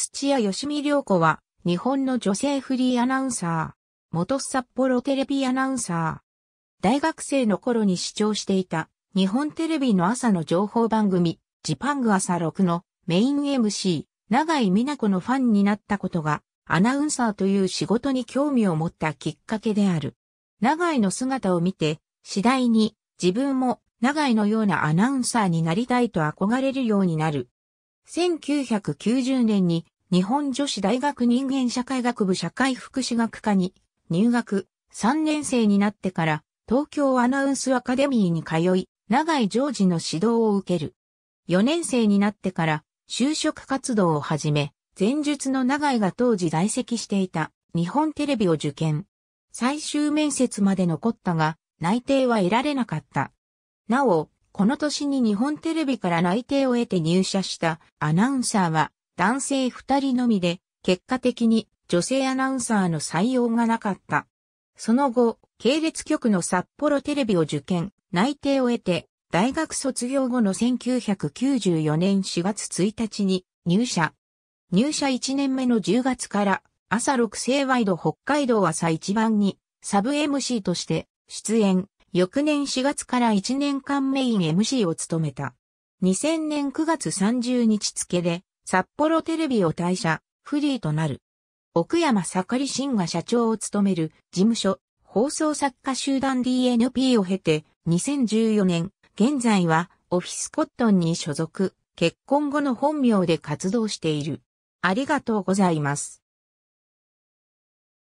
土屋義美良子は、日本の女性フリーアナウンサー、元札幌テレビアナウンサー。大学生の頃に視聴していた、日本テレビの朝の情報番組、ジパング朝6のメイン MC、長井美奈子のファンになったことが、アナウンサーという仕事に興味を持ったきっかけである。長井の姿を見て、次第に自分も長井のようなアナウンサーになりたいと憧れるようになる。1990年に日本女子大学人間社会学部社会福祉学科に入学3年生になってから東京アナウンスアカデミーに通い、長井常時の指導を受ける。4年生になってから就職活動を始め、前述の長井が当時在籍していた日本テレビを受験。最終面接まで残ったが、内定は得られなかった。なお、この年に日本テレビから内定を得て入社したアナウンサーは男性二人のみで、結果的に女性アナウンサーの採用がなかった。その後、系列局の札幌テレビを受験、内定を得て、大学卒業後の1994年4月1日に入社。入社1年目の10月から朝6世ワイド北海道朝一番にサブ MC として出演、翌年4月から1年間メイン MC を務めた。2000年9月30日付で、札幌テレビを退社、フリーとなる。奥山盛り真が社長を務める事務所、放送作家集団 DNP を経て、2014年、現在はオフィスコットンに所属、結婚後の本名で活動している。ありがとうございます。